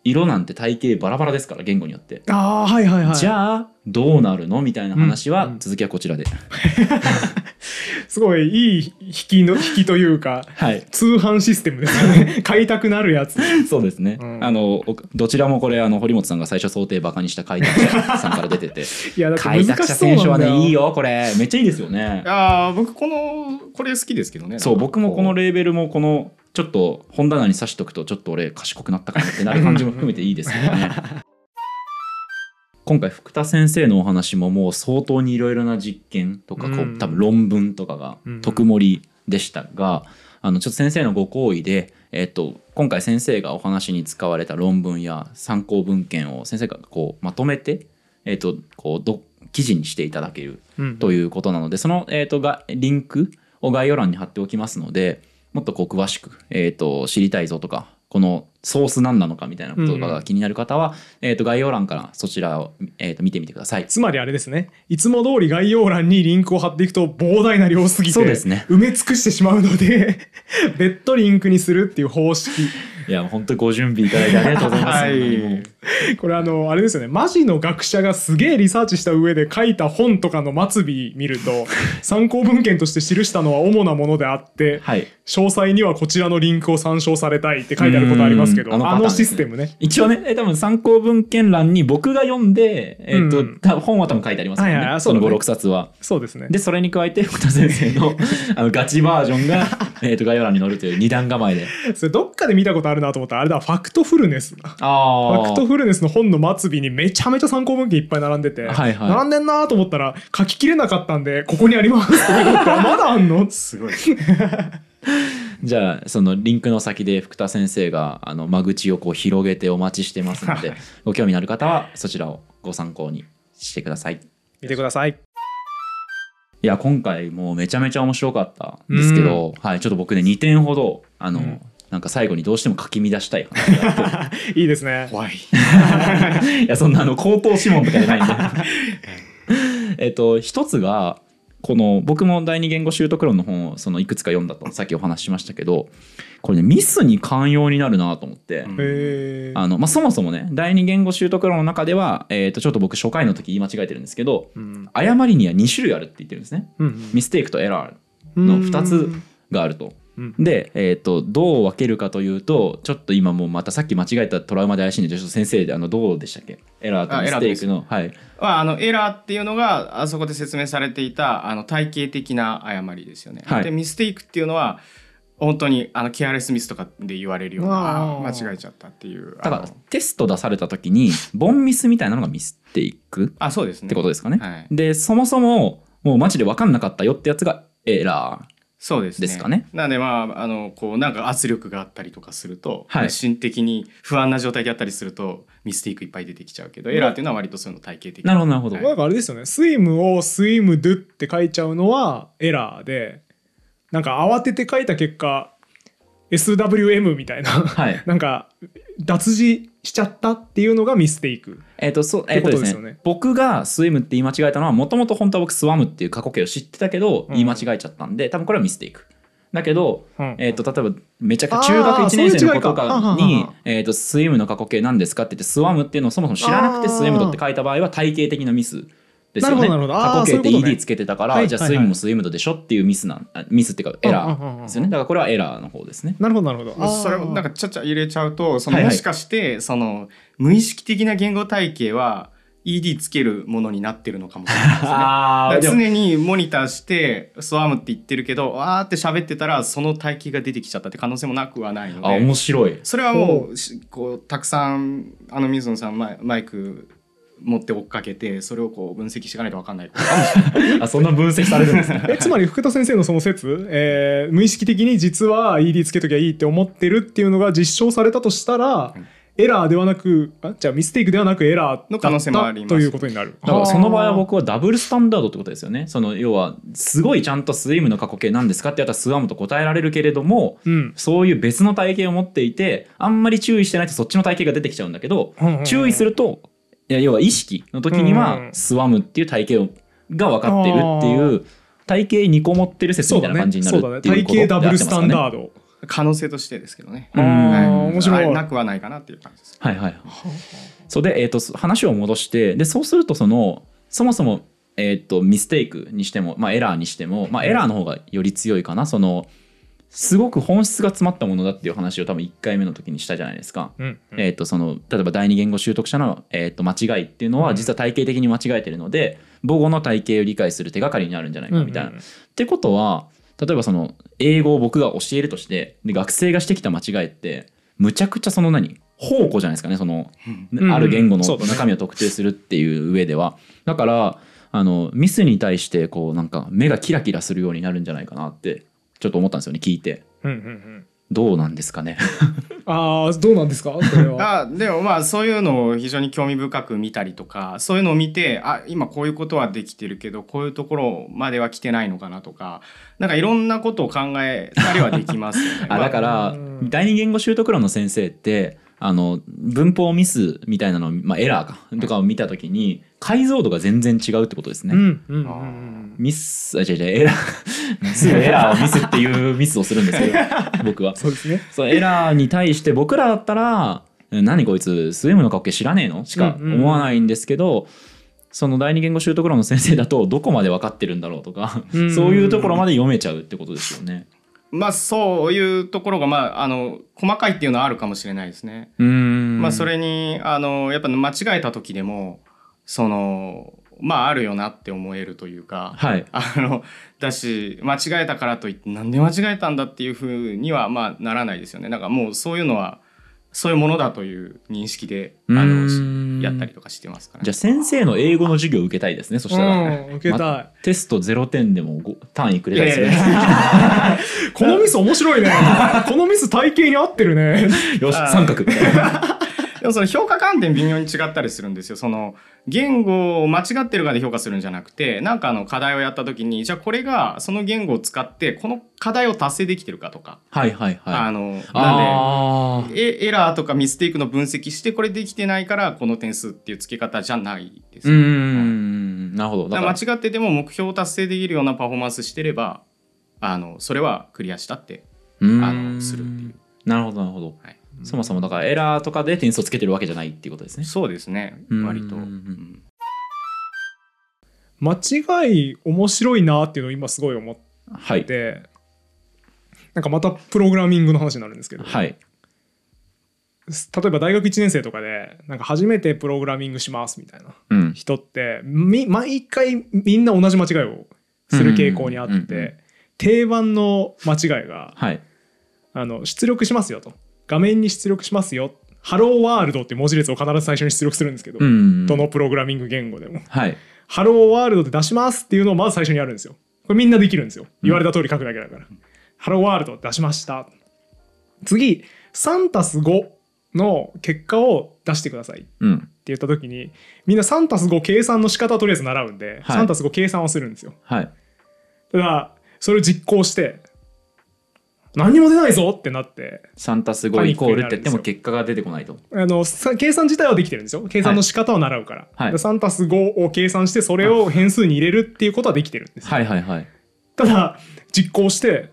色なんて体型バラバラですから言語によってああはいはいはいじゃあどうなるのみたいな話は続きはこちらで、*laughs* すごいいい引きの引きというか、はい、通販システムですね *laughs* 買いたくなるやつそうですね、うん、あのどちらもこれあの堀本さんが最初想定バカにした開拓者さんから出てていやだって開拓者選手はねいいよこれめっちゃいいですよねああ僕このこれ好きですけどねそう僕もこのレーベルもこのちょっと本棚にさしとくとちょっと俺賢くなったかなってなる感じも含めていいですよね。今回福田先生のお話ももう相当にいろいろな実験とかこう、多分論文とかが特盛りでしたが、あのちょっと先生のご好意で、えっと、今回先生がお話に使われた論文や参考文献を先生がこうまとめて、えっと、こうど記事にしていただけるということなので、その、えっと、がリンクを概要欄に貼っておきますので。もっとこう詳しく、えーと、知りたいぞとかこのソース何なのかみたいなことが気になる方は、うん、えー、と概要欄からそちらを、えー、と見てみてくださいつまりあれですねいつも通り概要欄にリンクを貼っていくと膨大な量すぎてそうです、ね、埋め尽くしてしまうので *laughs* 別途リンクにするっていう方式いや本当ご準備いただいてありがとうございます、はい、これあのあれですよねマジの学者がすげえリサーチした上で書いた本とかの末尾見ると *laughs* 参考文献として記したのは主なものであって、はい、詳細にはこちらのリンクを参照されたいって書いてあることありますけどあの、ね,、システムね一応ねえ多分参考文献欄に僕が読んで、えーと、うん、本は多分書いてありますからね、その56冊はそうですねでそれに加えて太田先生の *laughs* あのガチバージョンが *laughs* えっと概要欄に載るという二段構えでそれどっかで見たことあるなと思ったらあれだファクトフルネスあファクトフルネスの本の末尾にめちゃめちゃ参考文献いっぱい並んでて、はいはい、並んでんなと思ったら書ききれなかったんでここにありますってまだあんの *laughs* すごいじゃあそのリンクの先で福田先生があの間口をこう広げてお待ちしてますので *laughs* ご興味のある方はそちらをご参考にしてください。見てください。いや今回もうめちゃめちゃ面白かったんですけど、はい、ちょっと僕ね2点ほどあの、うんなんか最後にどうしても書き乱したい話 *laughs* いいですね。怖い。*laughs* いや、そんなあの、口頭指紋とかじゃないんで。*laughs* えっと、一つが、この僕も第二言語習得論の本をそのいくつか読んだとさっきお話ししましたけどこれねミスに寛容になるなと思ってあの、まあ、そもそもね第二言語習得論の中では、えー、とちょっと僕初回の時言い間違えてるんですけど、うん、誤りには2種類あるって言ってるんですね、うんうん、ミステイクとエラーの2つがあると。で、えーと、どう分けるかというとちょっと今もうまたさっき間違えたトラウマで怪しいんでちょっと先生あのどうでしたっけエラーとミステークのはい、まあ、あのエラーっていうのがあそこで説明されていたあの体系的な誤りですよね、はい、でミステークっていうのは本当にあのケアレスミスとかで言われるような間違えちゃったっていうだからテスト出された時にボンミスみたいなのがミステイクあそうです、ね、ってことですかね、はい、でそもそももうマジで分かんなかったよってやつがエラーそうです、ね、ですかね。なのでまああのこうなんか圧力があったりとかすると、はい、心的に不安な状態であったりするとミスティックいっぱい出てきちゃうけど、エラーっていうのは割とそういうの体系的な。なるほどなるほど。はい、なんかあれですよね。スイムをスイムドゥって書いちゃうのはエラーで、なんか慌てて書いた結果 SWM みたいな、はい、*laughs* なんか脱字しちゃったっていうのがミステイク。えっ、と、そう、えっ、とですね、ね、僕がスイムって言い間違えたのは、もともと本当は僕スワムっていう過去形を知ってたけど、言い間違えちゃったんで、多分これはミステイク。だけど、うん、えーと、例えばめちゃくちゃ中学1年生の子とかに「えーと、スイムの過去形なんですか?」って言って「スワム」っていうのをそもそも知らなくて「スイムド」って書いた場合は体系的なミスですよね過去形って ED つけてたから、じゃあスイムもスイムドでしょっていうミスなんミスっていうかエラーですよねだからこれはエラーの方ですねなるほどなるほどそれをなんかちゃちゃ入れちゃうとそのもしかしてその無意識的な言語体系は ED つけるものになってるのかもしれないですね。*laughs* 常にモニターしてスワームって言ってるけどわーって喋ってたらその体系が出てきちゃったって可能性もなくはないのであ面白いそれはもうこうたくさんあの水野さんマイク持って追っかけてそれをこう分析していかないと分かんない *laughs* あそんな分析されるんですね *laughs* えつまり福田先生のその説、えー、無意識的に実は ED つけときゃいいって思ってるっていうのが実証されたとしたら、うんエラーではなくあじゃあミステイクではなくエラーの可能性もありということになるだからその場合は僕はダブルスタンダードってことですよねその要はすごいちゃんとスイムの過去形なんですかってやったらスワムと答えられるけれども、うん、そういう別の体型を持っていてあんまり注意してないとそっちの体型が出てきちゃうんだけど、うんうんうん、注意するとや要は意識の時にはスワムっていう体型をが分かってるっていう体型にこもってる説みたいな感じになるっていうで、体型ダブルスタンダード可能性としてですけどね、うん、はい、面白いなくはないかなっていう感じです、はいはいそれで、えーと、話を戻してでそうするとそのそもそも、えーと、とミステイクにしても、まあ、エラーにしても、まあ、エラーの方がより強いかなそのすごく本質が詰まったものだっていう話を多分1回目の時にしたじゃないですか。うんうん、えー、とその例えば第二言語習得者の、えー、と間違いっていうのは実は体系的に間違えてるので、うん、母語の体系を理解する手がかりになるんじゃないかみたいな。うんうんってことは例えばその英語を僕が教えるとしてで学生がしてきた間違いってむちゃくちゃその何宝庫じゃないですかねその、うん、ある言語の中身を特定するっていう上では。だからあのミスに対してこうなんか目がキラキラするようになるんじゃないかなってちょっと思ったんですよね聞いて、うんうんうんどうなんですかね *laughs* ああどうなんですかそれはあでもまあそういうのを非常に興味深く見たりとかそういうのを見てあ今こういうことはできてるけどこういうところまでは来てないのかなとかなんかいろんなことを考えたりはできますね。*laughs* あだから、第二言語習得論の先生ってあの文法ミスみたいなの、まあ、エラーかとかを見たときに解像度が全然違うってことですね。ミスあ違う違うエラーすぐエラーをミスっていうミスをするんですけど *laughs* 僕は。そうですね。そうエラーに対して僕らだったら何こいつスウェムの角形知らねえのしか思わないんですけど。うんうんうん、その第二言語習得論の先生だとどこまで分かってるんだろうとかそういうところまで読めちゃうってことですよね。まあ、そういうところが、まあ、あの細かいっていうのはあるかもしれないですね。まあ、それにあのやっぱ間違えた時でもそのまああるよなって思えるというか、はい、あのだし間違えたからといって何で間違えたんだっていうふうにはまあならないですよねなんかもうそういうのはそういうものだという認識であのやったりとかしてますから、ね、じゃあ先生の英語の授業を受けたいですねそしたら、受けたい、ま、テスト0点でも単位くれたりする、*laughs* このミス面白いねこのミス体型に合ってるねよし三角 *laughs* でもその評価観点微妙に違ったりするんですよ。その言語を間違ってるかで評価するんじゃなくて、なんかあの課題をやった時に、じゃあこれがその言語を使ってこの課題を達成できてるかとか。はいはいはい。あの、なんでエ、エラーとかミステイクの分析してこれできてないからこの点数っていう付け方じゃないです、ね。うん、なるほど。間違ってても目標を達成できるようなパフォーマンスしてれば、あの、それはクリアしたって、あの、するっていう。なるほどなるほど。はいそもそもだからエラーとかで点数をつけてるわけじゃないっていうことですね。そうですね、割と。間違い面白いなっていうのを今すごい思ってはい、なんかまたプログラミングの話になるんですけど、はい、例えば大学1年生とかでなんか初めてプログラミングしますみたいな人って、うん、毎回みんな同じ間違いをする傾向にあって、定番の間違いが、はい、あの出力しますよと画面に出力しますよハローワールドって文字列を必ず最初に出力するんですけど、どのプログラミング言語でも、はい、ハローワールドで出しますっていうのをまず最初にやるんですよ。これみんなできるんですよ。言われた通り書くだけだから。うん、ハローワールド出しました。次、3たす5の結果を出してくださいって言った時に、みんな3たす5計算の仕方をとりあえず習うんで、はい、3たす5計算をするんですよ。はい、ただ、それを実行して、何も出ないぞってなってンたす5イコールって言っても結果が出てこないとあの計算自体はできてるんですよ計算の仕方を習うから、サンタたす5を計算してそれを変数に入れるっていうことはできてるんですはいはいはいただ実行して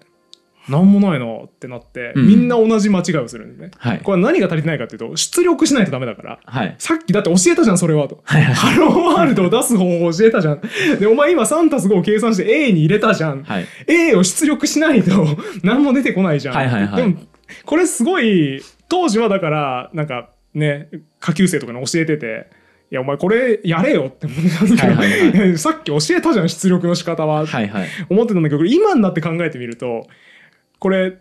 何もないなってなって、みんな同じ間違いをするんですね、はい、これ何が足りてないかっていうと出力しないとダメだから、はい、さっきだって教えたじゃんそれはと、はいはい、*laughs* ハローワールドを出す方法を教えたじゃんでお前今3たす5を計算して A に入れたじゃん、はい、A を出力しないと *laughs* 何も出てこないじゃん、はいはいはい、でもこれすごい当時はだからなんかね下級生とかに教えてていやお前これやれよって思ってたんだけど、はいはい、*laughs* さっき教えたじゃん出力の仕方は、はいはい、思ってたんだけど今になって考えてみるとこれ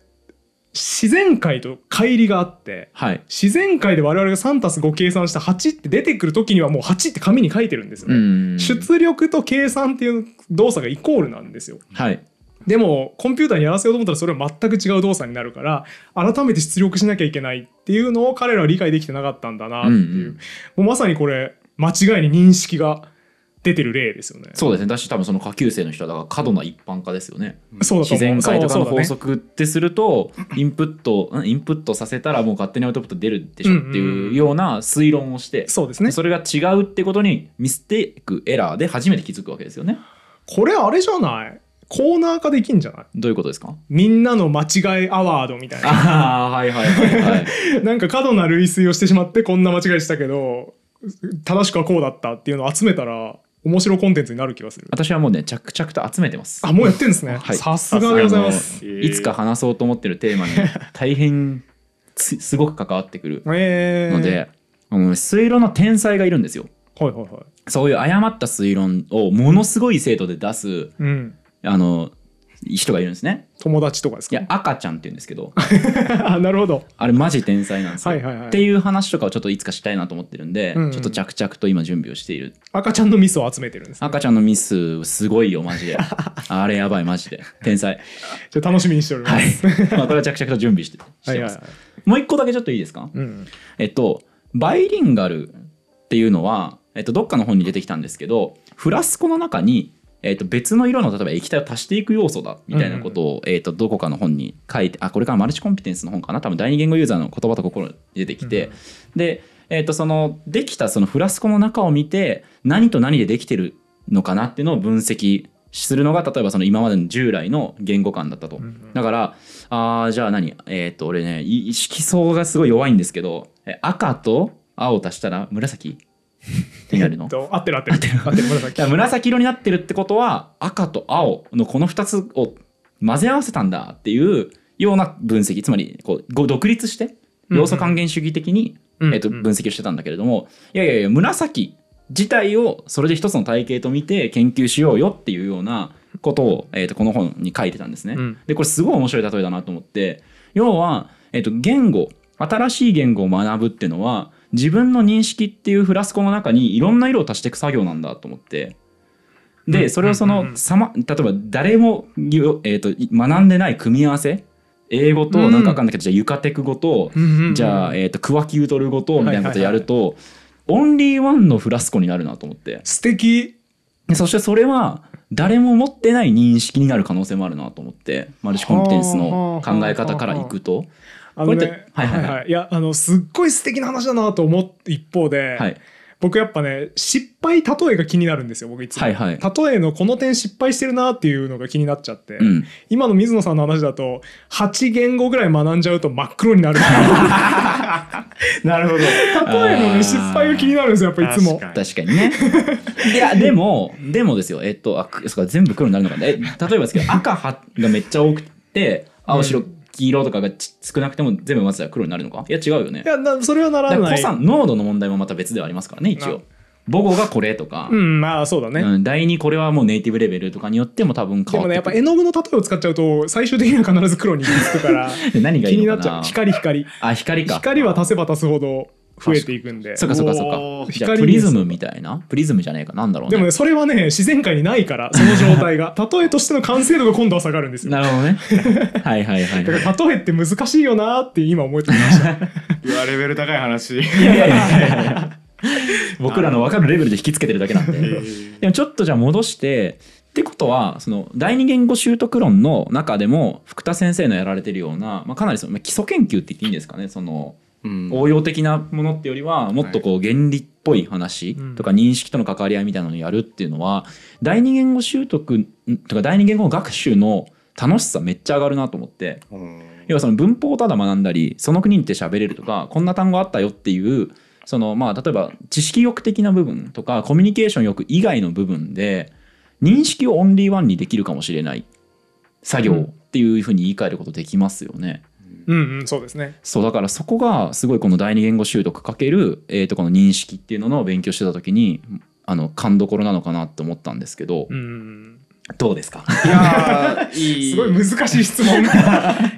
自然界と乖離があって、はい、自然界で我々が3たす5計算した8って出てくる時にはもう8って紙に書いてるんですよね。出力と計算っていう動作がイコールなんですよ。はい、でもコンピューターにやらせようと思ったらそれは全く違う動作になるから改めて出力しなきゃいけないっていうのを彼らは理解できてなかったんだなっていううもうまさにこれ間違いに認識が。出てる例ですよね。そうですね。だし多分その下級生の人はだから過度な一般化ですよね。そうだ自然界とかの法則ってすると、インプット、インプットさせたらもう勝手にアウトプット出るでしょっていうような推論をして、そうですね。それが違うってことにミステイクエラーで初めて気づくわけですよね。これあれじゃない？コーナー化できんじゃないどういうことですかみんなの間違いアワードみたいな。ああ、はいはいはい、はい。*laughs* なんか過度な類推をしてしまってこんな間違いしたけど、正しくはこうだったっていうのを集めたら面白コンテンツになる気がする私はもうね着々と集めてますあもうやってんですね、はい、さすがでございますいつか話そうと思ってるテーマに大変すごく関わってくるので、えー、水路の天才がいるんですよ、はいはいはい、そういう誤った推論をものすごい精度で出す、うん、あの人がいるんですね。友達とかですか、いや、赤ちゃんって言うんですけど。*laughs* あ、なるほど。あれマジ天才なんですよ。はいはいはい。っていう話とかをちょっといつかしたいなと思ってるんで、うんうん、ちょっと着々と今準備をしている。赤ちゃんのミスを集めてるんです、ね、赤ちゃんのミス、すごいよ、マジで。*laughs* あれやばい、マジで。天才。じゃ楽しみにしております。はい。まあ、これは着々と準備してしてます。もう一個だけちょっといいですか、うん、えっと、バイリンガルっていうのは、えっと、どっかの本に出てきたんですけど、フラスコの中にえー、と別の色の例えば液体を足していく要素だみたいなことを、えー、とどこかの本に書いてあこれからマルチコンピテンスの本かな多分第二言語ユーザーの言葉と心に出てきて、で、えー、とそのできたそのフラスコの中を見て何と何でできてるのかなっていうのを分析するのが例えばその今までの従来の言語感だったと、だからあじゃあ何えっ、ー、と俺ね色相がすごい弱いんですけど赤と青足したら紫手るの、えっと、合ってる合ってる合ってる合ってる紫紫色になってるってことは赤と青のこの2つを混ぜ合わせたんだっていうような分析つまりこう独立して要素還元主義的に、うんうん、えっと、分析をしてたんだけれども、うんうん、いやいやいや紫自体をそれで一つの体系と見て研究しようよっていうようなことを、えー、とこの本に書いてたんですね。うん、でこれすごい面白い例えだなと思って要は、えー、と言語新しい言語を学ぶっていうのは自分の認識っていうフラスコの中にいろんな色を足していく作業なんだと思って。で、それをその、ま、例えば誰も、えーと、学んでない組み合わせ英語となんか分かんないけど、じゃあユカテク語と、じゃあ、えーと、クワキュートル語とみたいなことやると、オンリーワンのフラスコになるなと思って。素敵そしてそれは誰も持ってない認識になる可能性もあるなと思ってマルチコンピテンスの考え方からいくとあのね、はいはいはい。いや、あの、すっごい素敵な話だなと思って一方で、はい、僕やっぱね、失敗例えが気になるんですよ、僕いつも。はいはい、例えのこの点失敗してるなっていうのが気になっちゃって、うん、今の水野さんの話だと、8言語ぐらい学んじゃうと真っ黒になる。*laughs* なるほど。例えの、ね、失敗が気になるんですよ、やっぱいつも。確かにね。いや、*laughs* でも、でもですよ、えっと、あ、そっか、全部黒になるのかね。例えばですけど、赤がめっちゃ多くて、青白、うん黄色とかが少なくても全部松は黒になるのかいや違うよねいやなそれはならない濃度の問題もまた別ではありますからね一応母語がこれとか、うんまあそうだね、うん、第2これはもうネイティブレベルとかによっても多分変わってでもねやっぱ絵の具の例えを使っちゃうと最終的には必ず黒に行きくから *laughs* 何がいいのかな光光あ光か光は足せば足すほど増えていくんで。そっかそっかそっか。じゃあプリズムみたいなプリズムじゃねえか。なんだろうね。でもね、それはね、自然界にないから、その状態が。*laughs* 例えとしての完成度が今度は下がるんですよ。なるほどね。はいはいはい。だから、例えって難しいよなって今思いてきました。うわ、レベル高い話。いやいやいや *laughs* 僕らの分かるレベルで引きつけてるだけなんで。でもちょっとじゃあ戻して、ってことはその第二言語習得論の中でも福田先生のやられてるような、まあ、かなりその基礎研究って言っていいんですかねそのうん、応用的なものってよりはもっとこう原理っぽい話とか認識との関わり合いみたいなのをやるっていうのは、第二言語習得とか第二言語学習の楽しさめっちゃ上がるなと思って、要はその文法をただ学んだりその国に行って喋れるとかこんな単語あったよっていうそのまあ例えば知識欲的な部分とかコミュニケーション欲以外の部分で認識をオンリーワンにできるかもしれない作業っていうふうに言い換えることできますよね。うんうんうん、そうですねそうだからそこがすごいこの第二言語習得かける、えー、とこの認識っていうのの勉強してた時にあの勘どころなのかなと思ったんですけど。うんどうですかいやいいすごい難しい質問 *laughs* い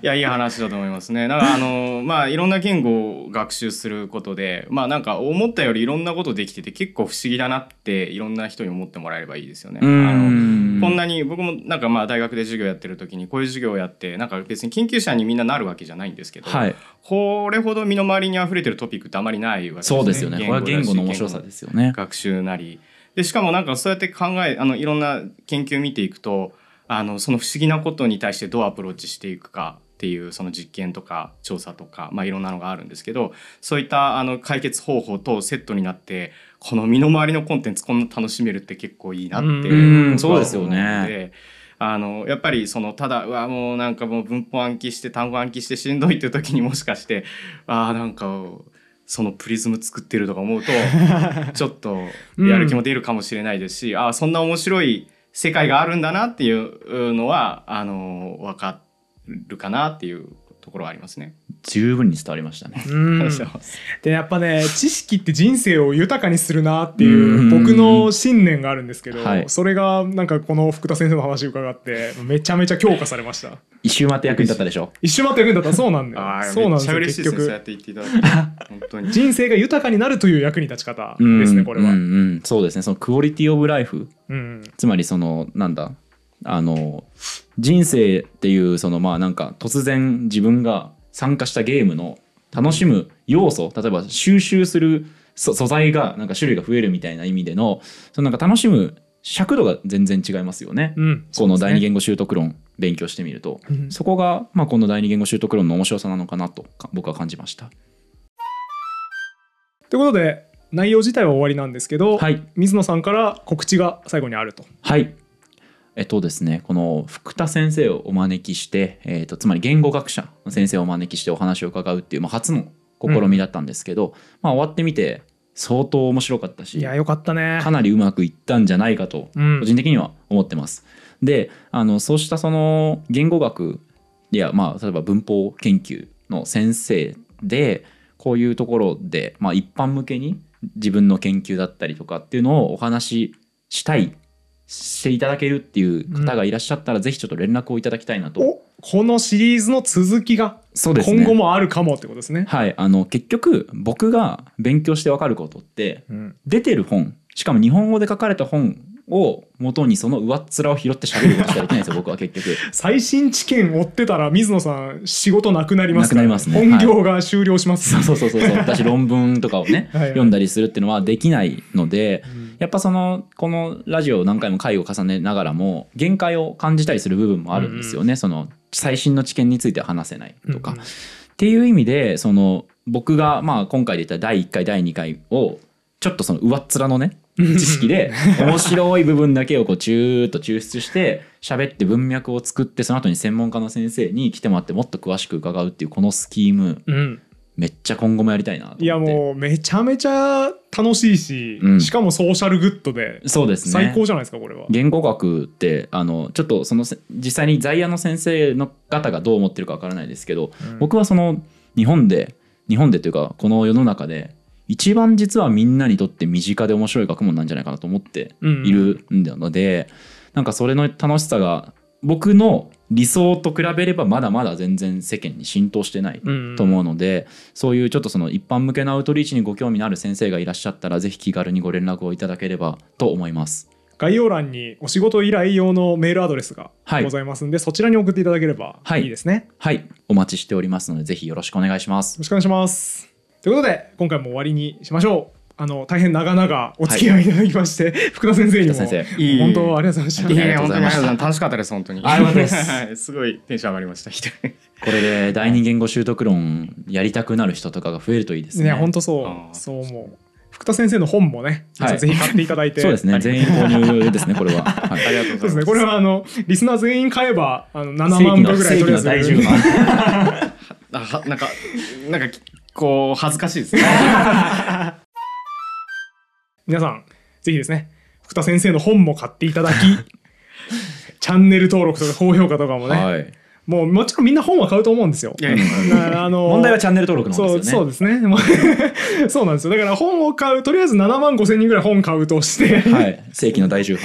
やいい話だと思いますねなんかあのまあいろんな言語を学習することでまあなんか思ったよりいろんなことできてて結構不思議だなっていろんな人に思ってもらえればいいですよねあのこんなに僕もなんかまあ大学で授業やってる時にこういう授業をやってなんか別に研究者にみんななるわけじゃないんですけど、はい、これほど身の回りに溢れてるトピックってあまりないわけですね。そうですよね。これは言語の面白さですよね。学習なりでしかもなんかそうやって考えあのいろんな研究見ていくとあのその不思議なことに対してどうアプローチしていくかっていうその実験とか調査とか、まあ、いろんなのがあるんですけどそういったあの解決方法とセットになってこの身の回りのコンテンツこんな楽しめるって結構いいなってそうですよね。あのやっぱりそのただうわもうなんかもう文法暗記して単語暗記してしんどいっていう時にもしかして *laughs* あなんかそのプリズム作ってるとか思うと *laughs* ちょっとやる気も出るかもしれないですし、うん、あそんな面白い世界があるんだなっていうのはあの分かるかなっていうところはありますね十分に伝わりましたね。でやっぱね知識って人生を豊かにするなっていう僕の信念があるんですけど、それがなんかこの福田先生の話伺ってめちゃめちゃ強化されました。一周間って役に立ったでしょ一周間って役に立ったそうなんだよそうなんですよ結局人生が豊かになるという役に立ち方ですねこれは、うん、そうですねそのクオリティオブライフ、うん、つまりそのなんだあの人生っていうそのまあなんか突然自分が参加したゲームの楽しむ要素例えば収集する素材がなんか種類が増えるみたいな意味でのそのなんか楽しむ尺度が全然違いますよね、うん、この第二言語習得論勉強してみると、うん、そこが、まあ、この第二言語習得論の面白さなのかなと僕は感じました。ということで内容自体は終わりなんですけど、はい、水野さんから告知が最後にあると。はいえっとですね、この福田先生をお招きして、えっと、つまり言語学者の先生をお招きしてお話を伺うっていう、まあ、初の試みだったんですけど、うん、まあ、終わってみて相当面白かったしいやよかったねかなりうまくいったんじゃないかと、個人的には思ってます。であのそうしたその言語学や、まあ、例えば文法研究の先生でこういうところで、まあ、一般向けに自分の研究だったりとかっていうのをお話ししたいしていただけるっていう方がいらっしゃったら、ぜひちょっと連絡をいただきたいなと。このシリーズの続きが今後もあるかもってことですね。はい、あの結局僕が勉強して分かることって、うん、出てる本しかも日本語で書かれた本を元にその上っ面を拾って喋ることしかできないんですよ *laughs* 僕は結局最新知見追ってたら水野さん仕事なくなりますね、ね、本業が終了します、はい、そうそうそうそう私論文とかをね *laughs* はい、読んだりするっていうのはできないので、うんやっぱそのこのラジオを何回も回を重ねながらも限界を感じたりする部分もあるんですよね、うんうん、その最新の知見については話せないとか。うんうん、っていう意味でその僕がまあ今回で言った第1回第2回をちょっとその上っ面のね知識で面白い部分だけをこうチューッと抽出して喋って文脈を作ってその後に専門家の先生に来てもらってもっと詳しく伺うっていうこのスキーム、うん、めっちゃ今後もやりたいないやもうめちゃめちゃ楽しいし、うんしかもソーシャルグッドでそうですね最高じゃないですかこれは。言語学ってあのちょっとその実際に在野の先生の方がどう思ってるかわからないですけど、うん僕はその日本で日本でというかこの世の中で一番実はみんなにとって身近で面白い学問なんじゃないかなと思っているんだので、なんかそれの楽しさが僕の理想と比べればまだまだ全然世間に浸透してないと思うので、うん、そういうちょっとその一般向けのアウトリーチにご興味のある先生がいらっしゃったらぜひ気軽にご連絡をいただければと思います。概要欄にお仕事依頼用のメールアドレスがございますんで、はい、そちらに送っていただければいいですね、はい、はい、お待ちしておりますのでぜひよろしくお願いしますよろしくお願いしますということで今回も終わりにしましょうあの大変長々お付き合いいただきまして、はい、福田先生にも本当ありがとうございました。いやいや本当に楽しかったです本当に。ありがとうございます。すごいテンション上がりました。これで第二言語習得論やりたくなる人とかが増えるといいですね。ね本当そうそう思う。福田先生の本もね、はい、ぜひ買っていただいて、そうですね、全員購入ですね、これは。*laughs* はい、ありがとうございます。ね、これはあのリスナー全員買えばあの七万部ぐらい取れる。正 *laughs* あなんかなんかこう恥ずかしいですね。*laughs* 皆さん、ぜひですね、福田先生の本も買っていただき、*laughs* チャンネル登録とか高評価とかもね、はい、もうもちろんみんな本は買うと思うんですよ。あの問題はチャンネル登録の方ですよね。そうそうですね。*laughs* そうなんですよ。だから本を買うとりあえず7万5千人ぐらい本買うとして、はい、正規の大重版。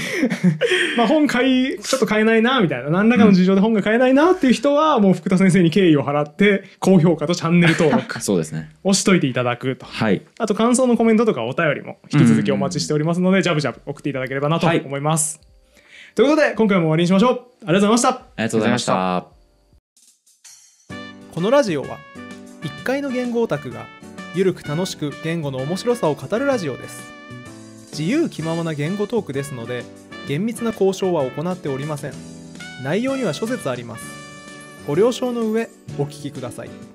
*laughs* まあ本買いちょっと買えないなみたいな何らかの事情で本が買えないなっていう人は、もう福田先生に敬意を払って高評価とチャンネル登録 *laughs* そうですねをしといていただくと。はい。あと感想のコメントとかお便りも引き続きお待ちしておりますので、ジャブジャブ送っていただければなと思います。はい、ということで今回も終わりにしましょう。ありがとうございました。ありがとうございました。このラジオは1階の言語オタクがゆるく楽しく言語の面白さを語るラジオです自由気ままな言語トークですので厳密な交渉は行っておりません内容には諸説ありますご了承の上お聞きください